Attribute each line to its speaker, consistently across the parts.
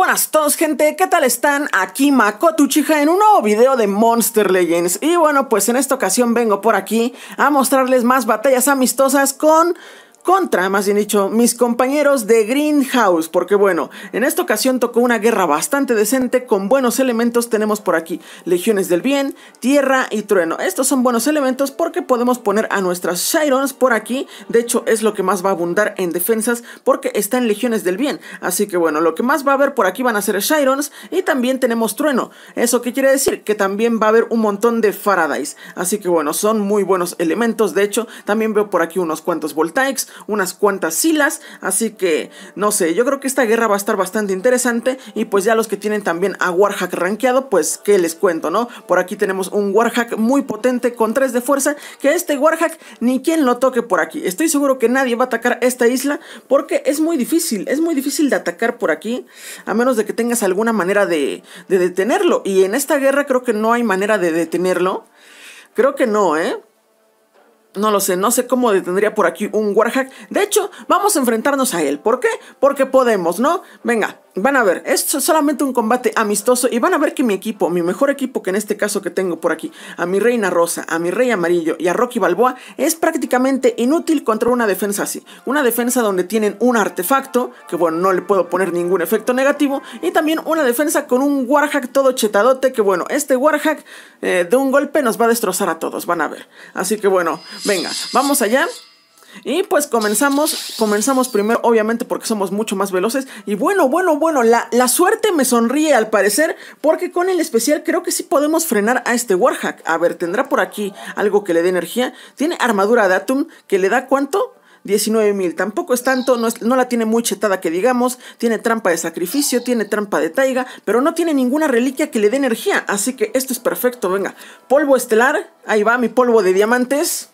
Speaker 1: buenas a todos gente, ¿qué tal están? Aquí Makoto Chija en un nuevo video de Monster Legends Y bueno, pues en esta ocasión vengo por aquí a mostrarles más batallas amistosas con contra, más bien dicho, mis compañeros de Greenhouse, porque bueno, en esta ocasión tocó una guerra bastante decente con buenos elementos, tenemos por aquí Legiones del Bien, Tierra y Trueno. Estos son buenos elementos porque podemos poner a nuestras Shirons por aquí, de hecho es lo que más va a abundar en defensas porque está en Legiones del Bien, así que bueno, lo que más va a haber por aquí van a ser Shirons y también tenemos Trueno. ¿Eso qué quiere decir? Que también va a haber un montón de Faradays, así que bueno, son muy buenos elementos, de hecho también veo por aquí unos cuantos Voltaics, unas cuantas silas, así que no sé, yo creo que esta guerra va a estar bastante interesante y pues ya los que tienen también a Warhack rankeado, pues que les cuento, ¿no? Por aquí tenemos un Warhack muy potente con 3 de fuerza, que este Warhack ni quien lo toque por aquí. Estoy seguro que nadie va a atacar esta isla porque es muy difícil, es muy difícil de atacar por aquí, a menos de que tengas alguna manera de, de detenerlo. Y en esta guerra creo que no hay manera de detenerlo. Creo que no, ¿eh? No lo sé, no sé cómo detendría por aquí un Warhack. De hecho, vamos a enfrentarnos a él. ¿Por qué? Porque podemos, ¿no? Venga, Van a ver, es solamente un combate amistoso y van a ver que mi equipo, mi mejor equipo que en este caso que tengo por aquí, a mi reina rosa, a mi rey amarillo y a Rocky Balboa, es prácticamente inútil contra una defensa así. Una defensa donde tienen un artefacto, que bueno, no le puedo poner ningún efecto negativo, y también una defensa con un Warhack todo chetadote, que bueno, este Warhack eh, de un golpe nos va a destrozar a todos, van a ver. Así que bueno, venga, vamos allá. Y pues comenzamos, comenzamos primero, obviamente porque somos mucho más veloces. Y bueno, bueno, bueno, la, suerte me sonríe al parecer, porque con el especial creo que sí podemos frenar a este Warhack. A ver, tendrá por aquí algo que le dé energía. Tiene armadura de que le da cuánto? 19.000. Tampoco es tanto, no, no, la tiene muy chetada que digamos, tiene trampa de sacrificio, tiene trampa de taiga, pero no tiene ninguna reliquia que le dé energía, así que esto es perfecto, venga. Polvo estelar, ahí va mi polvo de diamantes.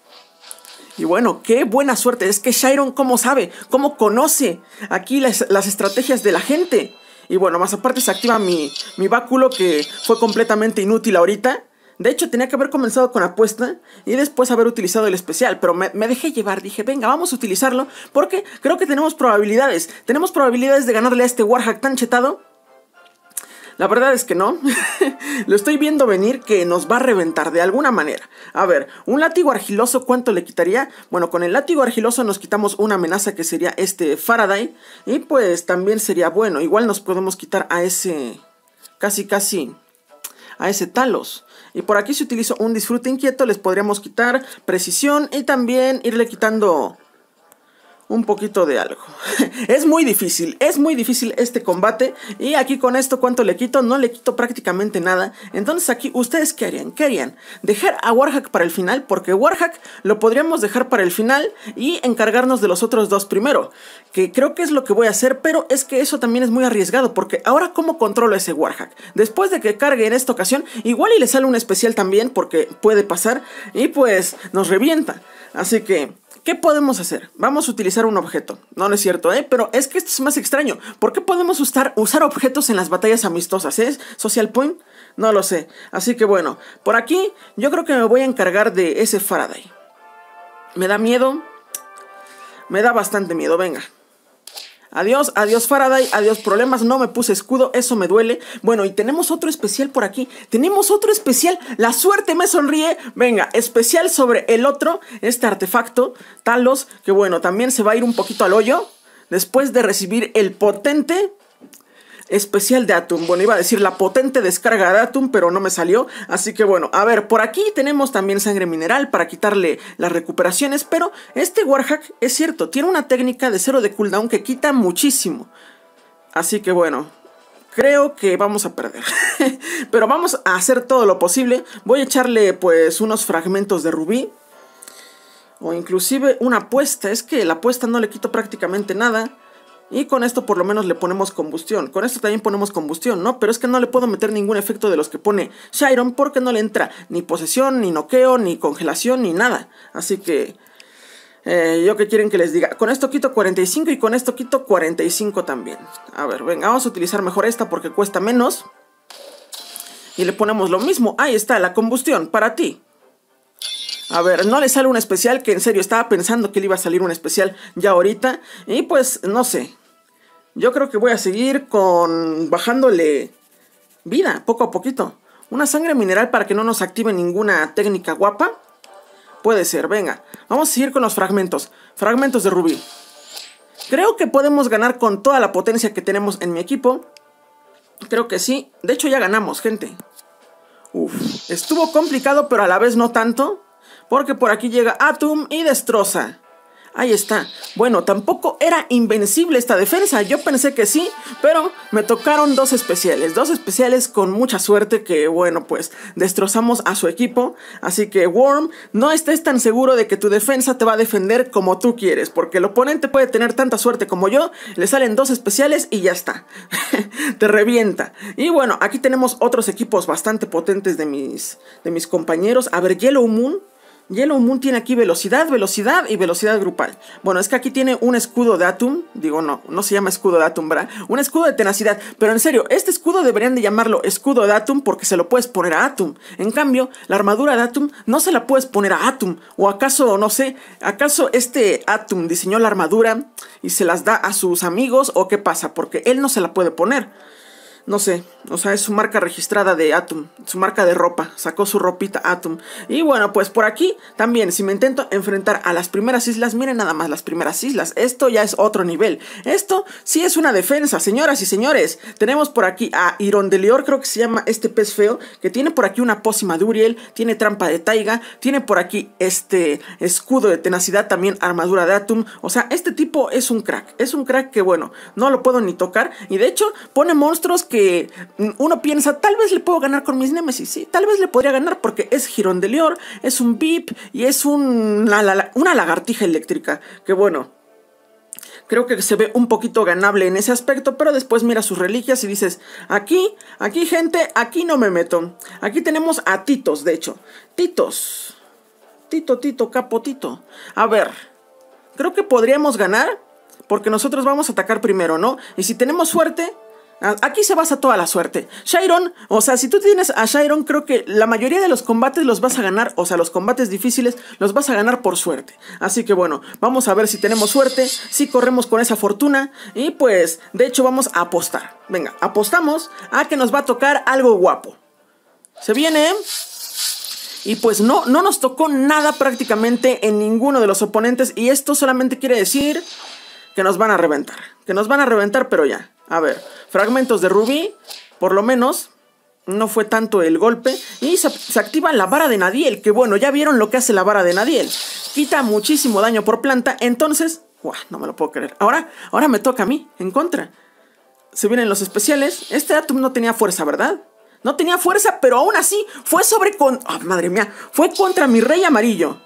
Speaker 1: Y bueno, qué buena suerte. Es que Shiron, ¿cómo sabe? ¿Cómo conoce aquí las, estrategias de la gente? Y bueno, más aparte se activa mi, mi báculo que fue completamente inútil ahorita. De hecho, tenía que haber comenzado con apuesta y después haber utilizado el especial, pero me, me, dejé llevar. Dije, venga, vamos a utilizarlo porque creo que tenemos probabilidades. Tenemos probabilidades de ganarle a este Warhack tan chetado la verdad es que no. Lo estoy viendo venir que nos va a reventar de alguna manera. A ver, un látigo argiloso, ¿cuánto le quitaría? Bueno, con el látigo argiloso nos quitamos una amenaza que sería este Faraday. Y pues también sería bueno. Igual nos podemos quitar a ese... Casi, casi... A ese Talos. Y por aquí si utilizo un disfrute inquieto les podríamos quitar precisión y también irle quitando un poquito de algo. es muy difícil, es muy difícil este combate. Y aquí con esto, ¿cuánto le quito? No le quito prácticamente nada. Entonces aquí, ¿ustedes qué harían? ¿Qué harían? ¿Dejar a Warhack para el final? Porque Warhack lo podríamos dejar para el final y encargarnos de los otros dos primero. Que creo que es lo que voy a hacer, pero es que eso también es muy arriesgado. Porque ahora, ¿cómo controlo ese Warhack? Después de que cargue en esta ocasión, igual y le sale un especial también, porque puede pasar. Y pues nos revienta. Así que... ¿Qué podemos hacer? Vamos a utilizar un objeto. No, no es cierto, ¿eh? Pero es que esto es más extraño. ¿Por qué podemos usar, usar objetos en las batallas amistosas? ¿Es ¿eh? Social Point? No lo sé. Así que bueno, por aquí yo creo que me voy a encargar de ese Faraday. Me da miedo. Me da bastante miedo, venga. Adiós, adiós Faraday, adiós problemas, no me puse escudo, eso me duele. Bueno, y tenemos otro especial por aquí. Tenemos otro especial, la suerte me sonríe. Venga, especial sobre el otro, este artefacto, Talos, que bueno, también se va a ir un poquito al hoyo. Después de recibir el potente especial de Atum. Bueno, iba a decir la potente descarga de Atum, pero no me salió. Así que bueno, a ver, por aquí tenemos también sangre mineral para quitarle las recuperaciones, pero este Warhack es cierto, tiene una técnica de cero de cooldown que quita muchísimo. Así que bueno, creo que vamos a perder. Pero vamos a hacer todo lo posible. Voy a echarle pues unos fragmentos de rubí. O inclusive una apuesta. Es que la apuesta no le quito prácticamente nada. Y con esto por lo menos le ponemos combustión. Con esto también ponemos combustión, ¿no? Pero es que no le puedo meter ningún efecto de los que pone Shiron porque no le entra ni posesión, ni noqueo, ni congelación, ni nada. Así que... Eh, yo qué quieren que les diga. Con esto quito 45 y con esto quito 45 también. A ver, venga, vamos a utilizar mejor esta porque cuesta menos. Y le ponemos lo mismo. Ahí está, la combustión, para ti. A ver, no le sale un especial que en serio estaba pensando que le iba a salir un especial ya ahorita. Y pues, no sé. Yo creo que voy a seguir con bajándole vida, poco a poquito. Una sangre mineral para que no nos active ninguna técnica guapa. Puede ser, venga. Vamos a seguir con los fragmentos. Fragmentos de rubí. Creo que podemos ganar con toda la potencia que tenemos en mi equipo. Creo que sí. De hecho, ya ganamos, gente. Uf, estuvo complicado, pero a la vez no tanto. Porque por aquí llega Atum y destroza. Ahí está. Bueno, tampoco era invencible esta defensa. Yo pensé que sí, pero me tocaron dos especiales. Dos especiales con mucha suerte que, bueno, pues destrozamos a su equipo. Así que, Worm, no estés tan seguro de que tu defensa te va a defender como tú quieres. Porque el oponente puede tener tanta suerte como yo. Le salen dos especiales y ya está. te revienta. Y bueno, aquí tenemos otros equipos bastante potentes de mis, de mis compañeros. A ver, Yellow Moon. Yellow Moon tiene aquí velocidad, velocidad y velocidad grupal. Bueno, es que aquí tiene un escudo de Atum. Digo, no, no se llama escudo de Atum, ¿verdad? Un escudo de tenacidad. Pero en serio, este escudo deberían de llamarlo escudo de Atum porque se lo puedes poner a Atum. En cambio, la armadura de Atum no se la puedes poner a Atum. O acaso, no sé, acaso este Atum diseñó la armadura y se las da a sus amigos o qué pasa, porque él no se la puede poner no sé, o sea, es su marca registrada de Atom, su marca de ropa, sacó su ropita Atom. Y bueno, pues por aquí también, si me intento enfrentar a las primeras islas, miren nada más las primeras islas, esto ya es otro nivel. Esto sí es una defensa, señoras y señores. Tenemos por aquí a Hirondelior, creo que se llama este pez feo, que tiene por aquí una pócima de Uriel, tiene trampa de taiga, tiene por aquí este escudo de tenacidad, también armadura de Atom. O sea, este tipo es un crack, es un crack que bueno, no lo puedo ni tocar. Y de hecho, pone monstruos que uno piensa, tal vez le puedo ganar con mis Nemesis, sí, tal vez le podría ganar porque es Girondelior de es un Beep y es una, lagartija eléctrica. Que bueno, creo que se ve un poquito ganable en ese aspecto, pero después mira sus reliquias y dices, aquí, aquí gente, aquí no me meto. Aquí tenemos a Titos, de hecho. Titos. Tito, Tito, Capotito. A ver, creo que podríamos ganar porque nosotros vamos a atacar primero, ¿no? Y si tenemos suerte, Ah, aquí se basa toda la suerte. Shiron, o sea, si tú tienes a Shiron, creo que la mayoría de los combates los vas a ganar, o sea, los combates difíciles los vas a ganar por suerte. Así que bueno, vamos a ver si tenemos suerte, si corremos con esa fortuna y pues, de hecho, vamos a apostar. Venga, apostamos a que nos va a tocar algo guapo. Se viene... Y pues no, no nos tocó nada prácticamente en ninguno de los oponentes y esto solamente quiere decir que nos van a reventar. Que nos van a reventar, pero ya. A ver, fragmentos de rubí, por lo menos, no fue tanto el golpe. Y se, activa la vara de Nadiel, que bueno, ya vieron lo que hace la vara de Nadiel. Quita muchísimo daño por planta, entonces... no me lo puedo creer. Ahora, ahora me toca a mí, en contra. Se vienen los especiales. Este Atum no tenía fuerza, ¿verdad? No tenía fuerza, pero aún así fue sobre con... ¡ah, madre mía, fue contra mi rey amarillo.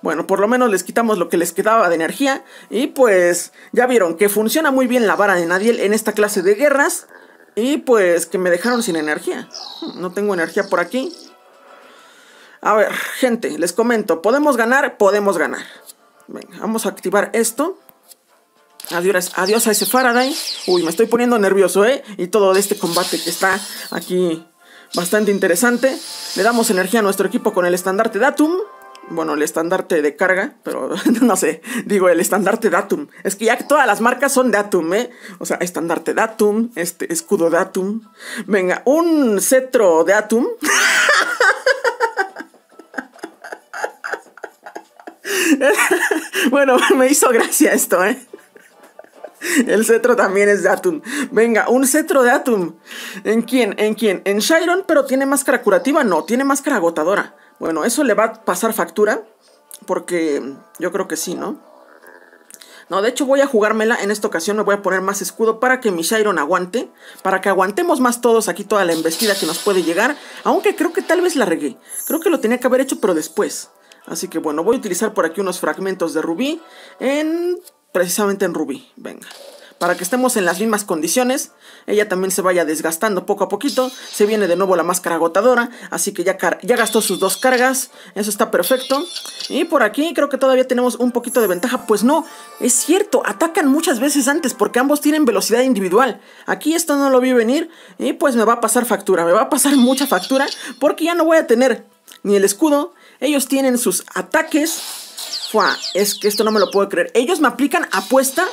Speaker 1: Bueno, por lo menos les quitamos lo que les quedaba de energía. Y pues ya vieron que funciona muy bien la vara de Nadiel en esta clase de guerras. Y pues que me dejaron sin energía. Hmm, no tengo energía por aquí. A ver, gente, les comento. Podemos ganar, podemos ganar. Venga, vamos a activar esto. Adiós, adiós a ese Faraday. Uy, me estoy poniendo nervioso, ¿eh? Y todo este combate que está aquí bastante interesante. Le damos energía a nuestro equipo con el estandarte Datum bueno, el estandarte de carga, pero no sé, digo el estandarte Datum. Es que ya todas las marcas son Datum, ¿eh? O sea, estandarte Datum, este escudo Datum. Venga, un cetro de Datum. bueno, me hizo gracia esto, ¿eh? El cetro también es de Atum. Venga, un cetro de Atum. ¿En quién? ¿En quién? ¿En Chiron? Pero tiene máscara curativa. No, tiene máscara agotadora. Bueno, eso le va a pasar factura. Porque yo creo que sí, ¿no? No, de hecho voy a jugármela. En esta ocasión me voy a poner más escudo para que mi Shiron aguante. Para que aguantemos más todos aquí toda la embestida que nos puede llegar. Aunque creo que tal vez la regué. Creo que lo tenía que haber hecho, pero después. Así que bueno, voy a utilizar por aquí unos fragmentos de rubí. En... Precisamente en rubí. Venga para que estemos en las mismas condiciones. Ella también se vaya desgastando poco a poquito. Se viene de nuevo la máscara agotadora, así que ya, ya gastó sus dos cargas. Eso está perfecto. Y por aquí creo que todavía tenemos un poquito de ventaja. Pues no, es cierto, atacan muchas veces antes porque ambos tienen velocidad individual. Aquí esto no lo vi venir y pues me va a pasar factura, me va a pasar mucha factura porque ya no voy a tener ni el escudo. Ellos tienen sus ataques. es que esto no me lo puedo creer. Ellos me aplican apuesta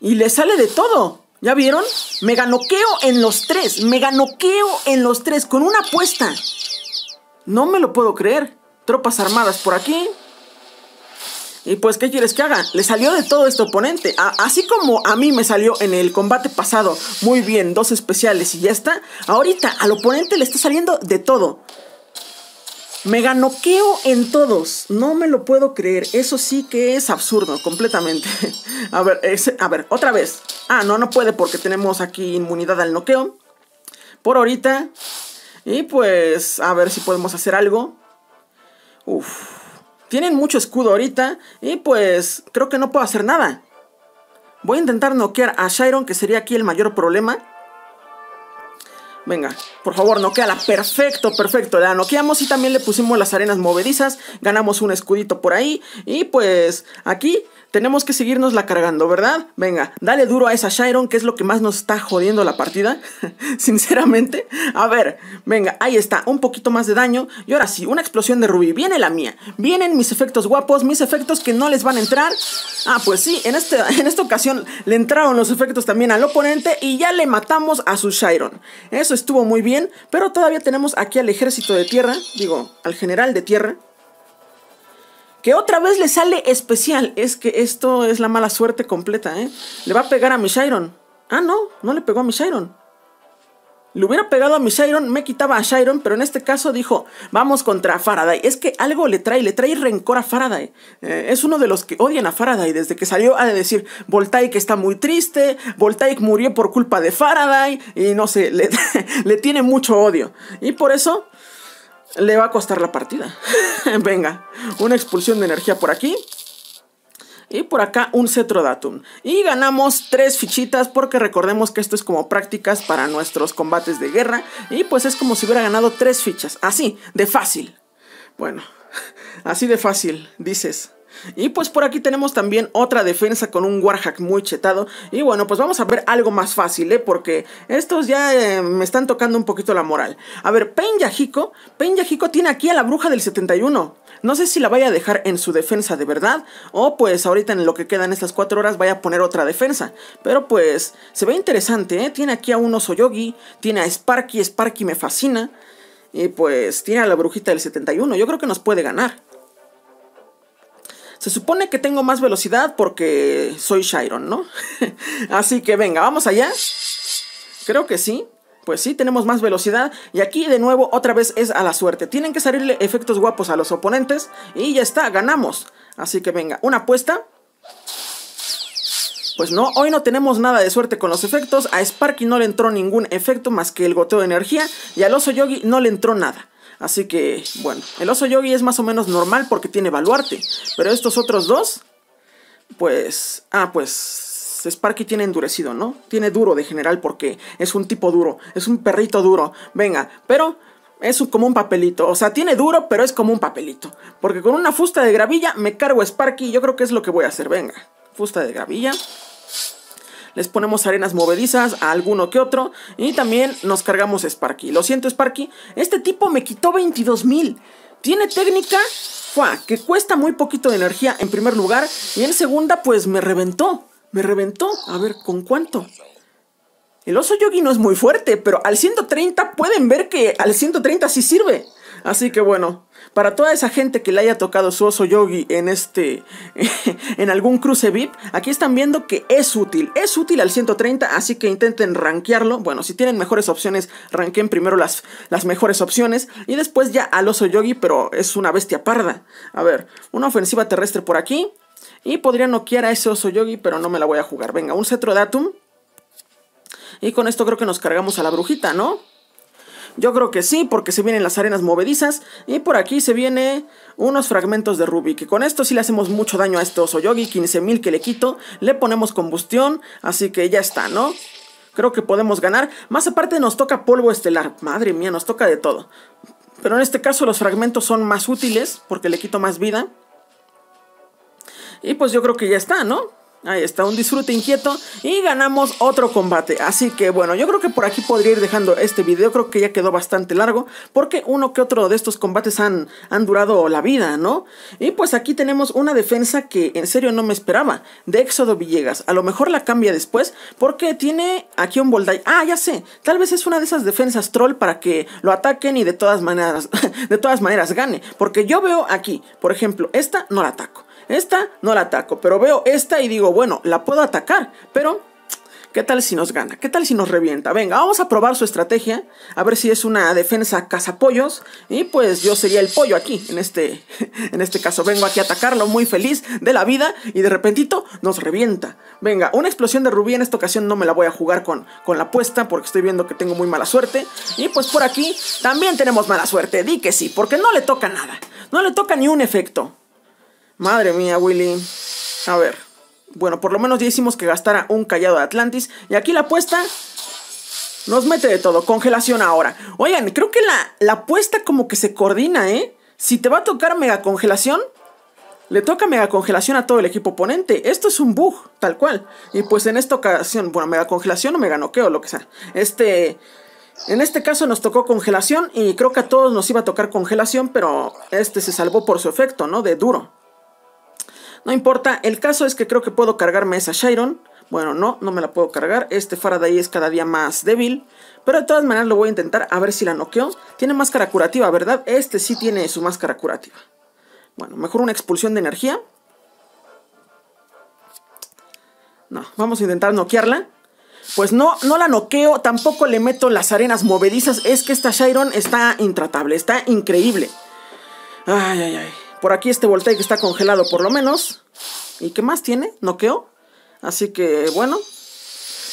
Speaker 1: y le sale de todo. ¿Ya vieron? Me ganoqueo en los tres. Me ganoqueo en los tres con una apuesta. No me lo puedo creer. Tropas armadas por aquí. Y pues, ¿qué quieres que haga? Le salió de todo este oponente. así como a mí me salió en el combate pasado. Muy bien, dos especiales y ya está. Ahorita al oponente le está saliendo de todo. Me ganoqueo en todos. No me lo puedo creer. Eso sí que es absurdo, completamente. A ver, a ver, otra vez. Ah, no, no puede porque tenemos aquí inmunidad al noqueo. Por ahorita. Y pues, a ver si podemos hacer algo. Uf. Tienen mucho escudo ahorita. Y pues, creo que no puedo hacer nada. Voy a intentar noquear a Shiron, que sería aquí el mayor problema. Venga, por favor, noqueala. Perfecto, perfecto. La noqueamos y también le pusimos las arenas movedizas. Ganamos un escudito por ahí. Y pues aquí tenemos que seguirnos la cargando, ¿verdad? Venga, dale duro a esa Shiron, que es lo que más nos está jodiendo la partida, sinceramente. A ver, venga, ahí está, un poquito más de daño. Y ahora sí, una explosión de rubí, viene la mía. Vienen mis efectos guapos, mis efectos que no les van a entrar. Ah, pues sí, en, este, en esta ocasión le entraron los efectos también al oponente y ya le matamos a su Shiron. Eso estuvo muy bien, pero todavía tenemos aquí al ejército de tierra, digo, al general de tierra, que otra vez le sale especial. Es que esto es la mala suerte completa, ¿eh? Le va a pegar a mi Shiron. Ah, no, no le pegó a mi Shiron. Le hubiera pegado a Mishiron, me quitaba a Shiron, pero en este caso dijo, vamos contra Faraday. Es que algo le trae, le trae rencor a Faraday. Eh, es uno de los que odian a Faraday desde que salió a decir, Voltaic está muy triste, Voltaic murió por culpa de Faraday, y no sé, le tiene mucho odio. Y por eso, le va a costar la partida. Venga, una expulsión de energía por aquí. Y por acá un Cetrodatum. Y ganamos tres fichitas porque recordemos que esto es como prácticas para nuestros combates de guerra. Y pues es como si hubiera ganado tres fichas. Así, de fácil. Bueno, así de fácil, dices. Y pues por aquí tenemos también otra defensa con un Warhack muy chetado. Y bueno, pues vamos a ver algo más fácil, ¿eh? Porque estos ya eh, me están tocando un poquito la moral. A ver, Peña Yajico. Peña Yajico tiene aquí a la bruja del 71. No sé si la vaya a dejar en su defensa de verdad. O pues ahorita en lo que quedan estas 4 horas vaya a poner otra defensa. Pero pues se ve interesante, ¿eh? Tiene aquí a un Yogi, Tiene a Sparky. Sparky me fascina. Y pues tiene a la brujita del 71. Yo creo que nos puede ganar. Se supone que tengo más velocidad porque soy Shiron, ¿no? Así que venga, vamos allá. Creo que sí. Pues sí, tenemos más velocidad. Y aquí de nuevo otra vez es a la suerte. Tienen que salirle efectos guapos a los oponentes. Y ya está, ganamos. Así que venga, una apuesta. Pues no, hoy no tenemos nada de suerte con los efectos. A Sparky no le entró ningún efecto más que el goteo de energía. Y al oso Yogi no le entró nada. Así que, bueno, el oso yogi es más o menos normal porque tiene baluarte. Pero estos otros dos, pues... Ah, pues... Sparky tiene endurecido, ¿no? Tiene duro de general porque es un tipo duro, es un perrito duro. Venga, pero es como un papelito. O sea, tiene duro, pero es como un papelito. Porque con una fusta de gravilla me cargo Sparky Sparky. Yo creo que es lo que voy a hacer. Venga, fusta de gravilla les ponemos arenas movedizas a alguno que otro y también nos cargamos Sparky. Lo siento Sparky, este tipo me quitó 22,000. mil. Tiene técnica que cuesta muy poquito de energía en primer lugar y en segunda pues me reventó. Me reventó. A ver, ¿con cuánto? El oso yogi no es muy fuerte, pero al 130 pueden ver que al 130 sí sirve. Así que bueno, para toda esa gente que le haya tocado su oso yogi en este. en algún cruce VIP, aquí están viendo que es útil. Es útil al 130, así que intenten rankearlo. Bueno, si tienen mejores opciones, ranquen primero las, las mejores opciones. Y después ya al oso yogi, pero es una bestia parda. A ver, una ofensiva terrestre por aquí. Y podría noquear a ese oso yogi, pero no me la voy a jugar. Venga, un cetro de Y con esto creo que nos cargamos a la brujita, ¿no? Yo creo que sí, porque se vienen las arenas movedizas. Y por aquí se vienen unos fragmentos de Ruby. Que con esto sí le hacemos mucho daño a este oso yogi. 15.000 que le quito. Le ponemos combustión. Así que ya está, ¿no? Creo que podemos ganar. Más aparte nos toca polvo estelar. Madre mía, nos toca de todo. Pero en este caso los fragmentos son más útiles porque le quito más vida. Y pues yo creo que ya está, ¿no? Ahí está, un disfrute inquieto y ganamos otro combate. Así que bueno, yo creo que por aquí podría ir dejando este video. Creo que ya quedó bastante largo porque uno que otro de estos combates han, han durado la vida, ¿no? Y pues aquí tenemos una defensa que en serio no me esperaba, de Éxodo Villegas. A lo mejor la cambia después porque tiene aquí un bolday. Ah, ya sé, tal vez es una de esas defensas troll para que lo ataquen y de todas maneras, de todas maneras gane. Porque yo veo aquí, por ejemplo, esta no la ataco. Esta no la ataco, pero veo esta y digo, bueno, la puedo atacar, pero ¿Qué tal si nos gana? ¿Qué tal si nos revienta? Venga, vamos a probar su estrategia, a ver si es una defensa cazapollos. Y pues yo sería el pollo aquí, en este, en este caso. Vengo aquí a atacarlo, muy feliz de la vida, y de repentito nos revienta. Venga, una explosión de rubí en esta ocasión no me la voy a jugar con, con la apuesta, porque estoy viendo que tengo muy mala suerte. Y pues por aquí también tenemos mala suerte, di que sí, porque no le toca nada. No le toca ni un efecto. Madre mía, Willy. A ver. Bueno, por lo menos ya hicimos que gastara un callado de Atlantis. Y aquí la apuesta nos mete de todo. Congelación ahora. Oigan, creo que la, la apuesta como que se coordina, ¿eh? Si te va a tocar mega congelación, le toca mega congelación a todo el equipo oponente. Esto es un bug, tal cual. Y pues en esta ocasión, bueno, mega congelación o mega noqueo, lo que sea. Este. En este caso nos tocó congelación y creo que a todos nos iba a tocar congelación, pero este se salvó por su efecto, ¿no? De duro. No importa, el caso es que creo que puedo cargarme esa Shiron. Bueno, no, no me la puedo cargar. Este Faraday es cada día más débil. Pero de todas maneras lo voy a intentar a ver si la noqueo. Tiene máscara curativa, ¿verdad? Este sí tiene su máscara curativa. Bueno, mejor una expulsión de energía. No, vamos a intentar noquearla. Pues no, no la noqueo, tampoco le meto las arenas movedizas. Es que esta Shiron está intratable, está increíble. Ay, ay, ay. Por aquí este que está congelado por lo menos. ¿Y qué más tiene? Noqueo. Así que bueno.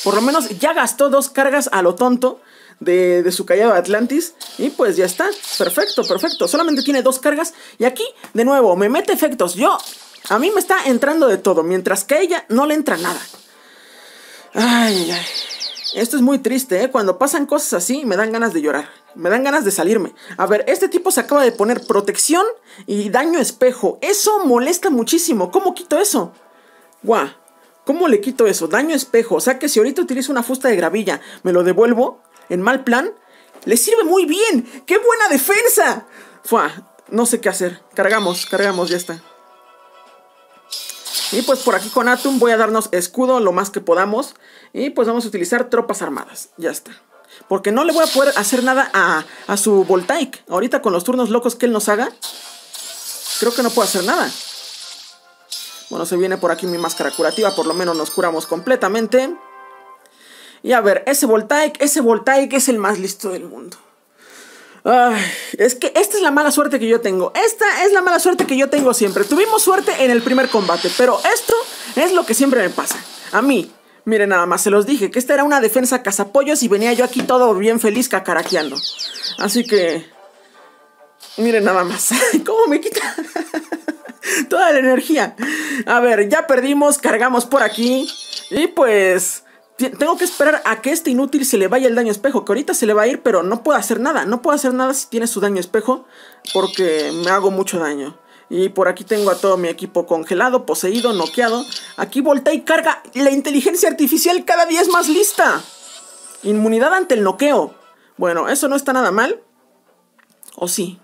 Speaker 1: Por lo menos ya gastó dos cargas a lo tonto de, de su callado Atlantis. Y pues ya está. Perfecto, perfecto. Solamente tiene dos cargas. Y aquí, de nuevo, me mete efectos. Yo, a mí me está entrando de todo. Mientras que a ella no le entra nada. Ay, ay. Esto es muy triste, ¿eh? Cuando pasan cosas así me dan ganas de llorar me dan ganas de salirme. A ver, este tipo se acaba de poner protección y daño espejo. Eso molesta muchísimo. ¿Cómo quito eso? Guau. ¿Cómo le quito eso? Daño espejo. O sea que si ahorita utilizo una fusta de gravilla, me lo devuelvo en mal plan. Le sirve muy bien. ¡Qué buena defensa! Fua, no sé qué hacer. Cargamos, cargamos, ya está. Y pues por aquí con Atum voy a darnos escudo lo más que podamos. Y pues vamos a utilizar tropas armadas. Ya está. Porque no le voy a poder hacer nada a, su Voltaic. Ahorita con los turnos locos que él nos haga, creo que no puedo hacer nada. Bueno, se viene por aquí mi máscara curativa, por lo menos nos curamos completamente. Y a ver, ese Voltaic, ese Voltaic es el más listo del mundo. es que esta es la mala suerte que yo tengo. Esta es la mala suerte que yo tengo siempre. Tuvimos suerte en el primer combate, pero esto es lo que siempre me pasa. A mí, Miren, nada más se los dije que esta era una defensa cazapollos y venía yo aquí todo bien feliz cacaraqueando. Así que. Miren nada más. ¿Cómo me quita? Toda la energía. A ver, ya perdimos, cargamos por aquí. Y pues. Tengo que esperar a que este inútil se le vaya el daño espejo, que ahorita se le va a ir, pero no puedo hacer nada. No puedo hacer nada si tiene su daño espejo, porque me hago mucho daño. Y por aquí tengo a todo mi equipo congelado, poseído, noqueado. Aquí volta y carga. La inteligencia artificial cada día es más lista. Inmunidad ante el noqueo. Bueno, eso no está nada mal. ¿O sí?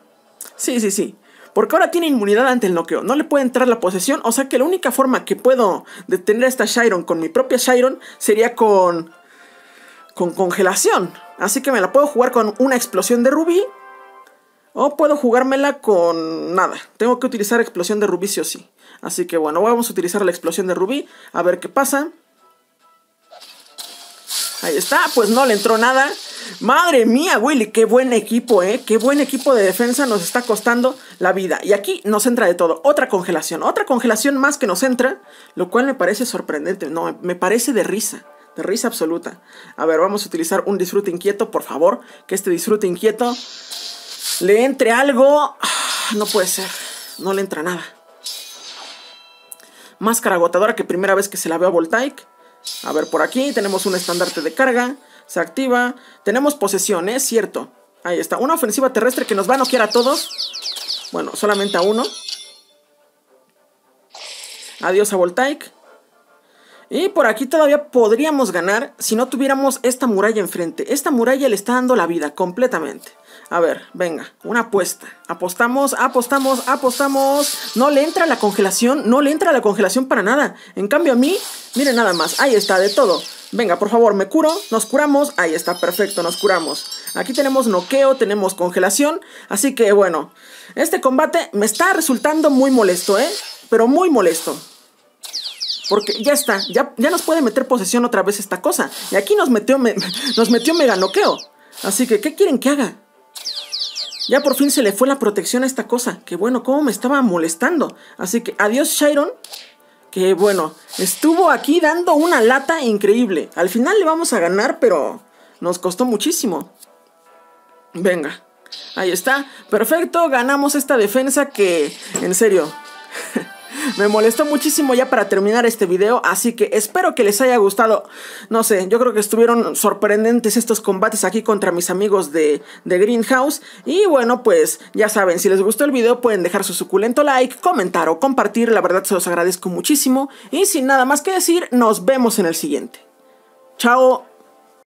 Speaker 1: Sí, sí, sí. Porque ahora tiene inmunidad ante el noqueo. No le puede entrar la posesión. O sea que la única forma que puedo detener a esta Shiron con mi propia Shiron sería con. con congelación. Así que me la puedo jugar con una explosión de rubí o puedo jugármela con nada. Tengo que utilizar explosión de rubí sí o sí. Así que bueno, vamos a utilizar la explosión de rubí. A ver qué pasa. Ahí está, pues no le entró nada. Madre mía, Willy, qué buen equipo, ¿eh? Qué buen equipo de defensa nos está costando la vida. Y aquí nos entra de todo. Otra congelación, otra congelación más que nos entra, lo cual me parece sorprendente. No, me parece de risa, de risa absoluta. A ver, vamos a utilizar un disfrute inquieto, por favor, que este disfrute inquieto le entre algo. Ah, no puede ser. No le entra nada. Máscara agotadora que primera vez que se la veo a Voltaic. A ver, por aquí tenemos un estandarte de carga. Se activa. Tenemos posesión, es ¿eh? cierto. Ahí está. Una ofensiva terrestre que nos va a noquear a todos. Bueno, solamente a uno. Adiós a Voltaic. Y por aquí todavía podríamos ganar si no tuviéramos esta muralla enfrente. Esta muralla le está dando la vida completamente. A ver, venga, una apuesta. Apostamos, apostamos, apostamos. No le entra la congelación, no le entra la congelación para nada. En cambio a mí, miren nada más, ahí está, de todo. Venga, por favor, me curo, nos curamos, ahí está, perfecto, nos curamos. Aquí tenemos noqueo, tenemos congelación, así que bueno, este combate me está resultando muy molesto, ¿eh? Pero muy molesto. Porque ya está, ya, ya nos puede meter posesión otra vez esta cosa. Y aquí nos metió, nos metió mega Así que, ¿qué quieren que haga? Ya por fin se le fue la protección a esta cosa. Que bueno, cómo me estaba molestando. Así que, adiós Shiron. Que bueno, estuvo aquí dando una lata increíble. Al final le vamos a ganar, pero nos costó muchísimo. Venga. Ahí está. Perfecto, ganamos esta defensa que, en serio, me molestó muchísimo ya para terminar este video, así que espero que les haya gustado. No sé, yo creo que estuvieron sorprendentes estos combates aquí contra mis amigos de, Greenhouse. Y bueno, pues ya saben, si les gustó el video pueden dejar su suculento like, comentar o compartir, la verdad se los agradezco muchísimo. Y sin nada más que decir, nos vemos en el siguiente. Chao.